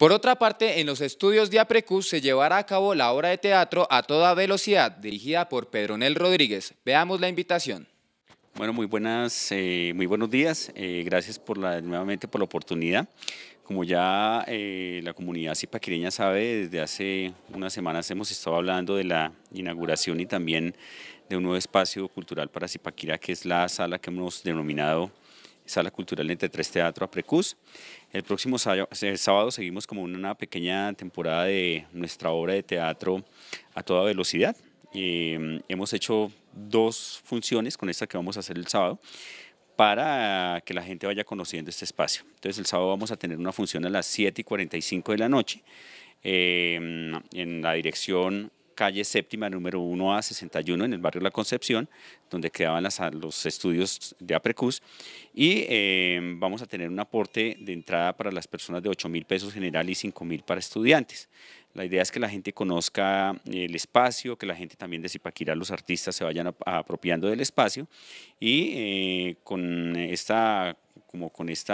Por otra parte, en los estudios de APRECUS se llevará a cabo la obra de teatro a toda velocidad, dirigida por Pedronel Rodríguez. Veamos la invitación. Bueno, muy buenas, eh, muy buenos días. Eh, gracias nuevamente por la oportunidad. Como ya eh, la comunidad cipaquireña sabe, desde hace unas semanas hemos estado hablando de la inauguración y también de un nuevo espacio cultural para Zipaquira, que es la sala que hemos denominado Sala Cultural entre Tres Teatro a Precus. El próximo sábado seguimos como una pequeña temporada de nuestra obra de teatro a toda velocidad. Eh, hemos hecho dos funciones con esta que vamos a hacer el sábado para que la gente vaya conociendo este espacio. Entonces el sábado vamos a tener una función a las 7 y 45 de la noche eh, en la dirección calle séptima número 1 a 61 en el barrio La Concepción, donde quedaban los estudios de APRECUS. Y em, vamos a tener un aporte de entrada para las personas de 8 mil pesos general y 5 mil para estudiantes. La idea es que la gente conozca el espacio, que la gente también de Zipaquirá, los artistas se vayan apropiando del espacio y eh, con esta como con este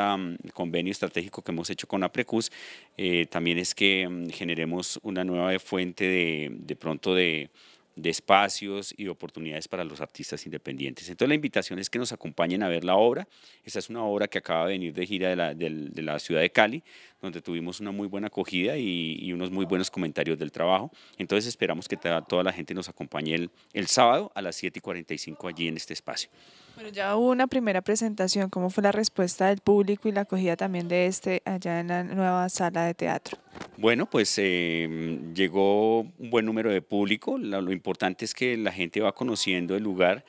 convenio estratégico que hemos hecho con APRECUS, eh, también es que mm, generemos una nueva fuente de, pronto de, espacios y oportunidades para los artistas independientes. Entonces la invitación es que nos acompañen a ver la obra. Esta es una obra que acaba de venir de gira de la, ciudad de Cali, donde tuvimos una muy buena acogida y, unos muy buenos comentarios del trabajo. Entonces esperamos que toda la gente nos acompañe el, sábado a las 7.45 allí en este espacio. Bueno, ya hubo una primera presentación. ¿Cómo fue la respuesta del público y la acogida también de este allá en la nueva sala de teatro? Bueno, pues eh, llegó un buen número de público. Lo, importante es que la gente va conociendo el lugar.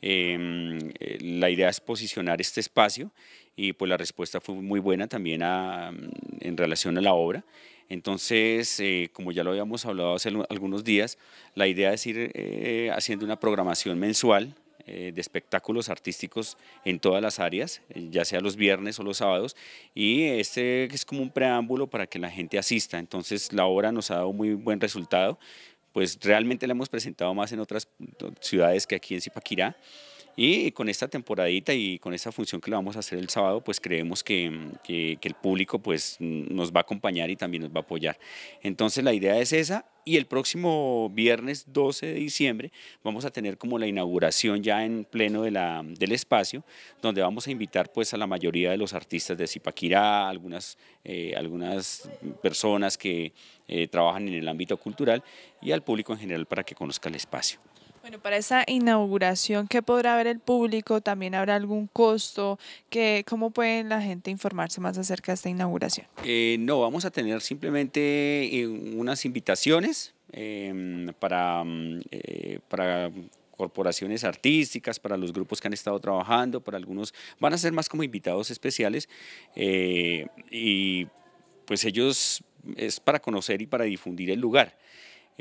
Em, eh, la idea es posicionar este espacio y pues la respuesta fue muy buena también en relación a la obra. Entonces, eh, como ya lo habíamos hablado hace algunos días, la idea es ir haciendo una programación mensual eh, de espectáculos artísticos en todas las áreas, eh, ya sea los viernes o los sábados, y este es como un preámbulo para que la gente asista. Entonces la obra nos ha dado muy buen resultado, pues realmente la hemos presentado más en otras ciudades que aquí en Zipaquirá. Y con esta temporadita y con esta función que le vamos a hacer el sábado, pues creemos que, mm, el público pues, mm, nos va a acompañar y también nos va a apoyar. Entonces la idea es esa. Y el próximo viernes 12 de diciembre vamos a tener como la inauguración ya en pleno mm, del espacio, donde vamos a invitar pues a la mayoría de los artistas de Zipaquirá, algunas, eh, algunas personas que eh, trabajan en el ámbito cultural y al público en general para que conozca el espacio. Bueno, para esa inauguración, ¿qué podrá ver el público? ¿También habrá algún costo? ¿Qué, ¿Cómo puede la gente informarse más acerca de esta inauguración? Eh, no, vamos a tener simplemente eh, unas invitaciones em, para, mm, eh, para corporaciones artísticas, para los grupos que han estado trabajando, para algunos van a ser más como invitados especiales y pues ellos es para conocer y para difundir el lugar.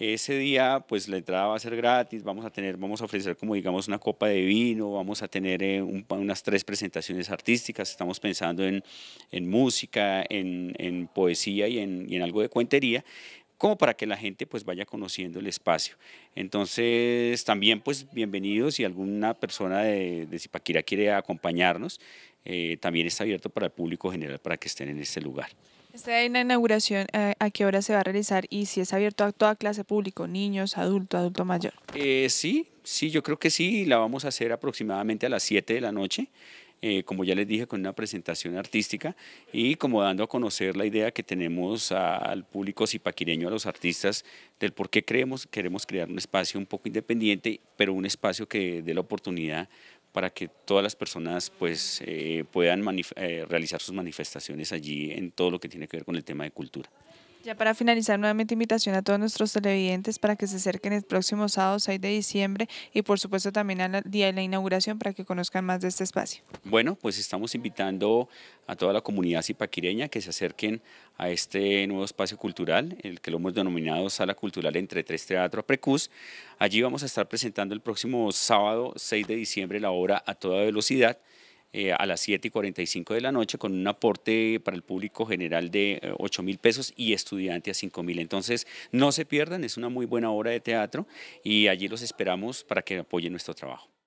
Ese día, pues la entrada va a ser gratis, vamos a tener, vamos a ofrecer como digamos una copa de vino, vamos a tener eh, unas tres presentaciones artísticas, estamos pensando en, música, en, poesía y en, algo de cuentería como para que la gente pues vaya conociendo el espacio. Entonces también pues bienvenidos si alguna persona de, Zipaquira quiere acompañarnos, eh, también está abierto para el público general para que estén en este lugar. Esta inauguración, eh, ¿a qué hora se va a realizar y si es abierto a toda clase público, niños, adulto, adulto mayor? Eh, sí, sí, yo creo que sí, la vamos a hacer aproximadamente a las 7 de la noche. Eh, como ya les dije, con una presentación artística y como dando a conocer la idea que tenemos al público paquireño a los artistas, del por qué creemos, queremos crear un espacio un poco independiente, pero un espacio que dé la oportunidad para que todas las personas pues, eh, puedan eh, realizar sus manifestaciones allí en todo lo que tiene que ver con el tema de cultura. Ya para finalizar, nuevamente invitación a todos nuestros televidentes para que se acerquen el próximo sábado 6 de diciembre y por supuesto también al día de la inauguración para que conozcan más de este espacio. Bueno, pues estamos invitando a toda la comunidad cipaquireña que se acerquen a este nuevo espacio cultural, el que lo hemos denominado Sala Cultural Entre Tres Teatro Precus. Allí vamos a estar presentando el próximo sábado 6 de diciembre la obra A Toda Velocidad, eh, a las 7 y 45 de la noche con un aporte para el público general de 8 eh, mil pesos y estudiante a 5 mil. Entonces, no se pierdan, es una muy buena obra de teatro y allí los esperamos para que apoyen nuestro trabajo.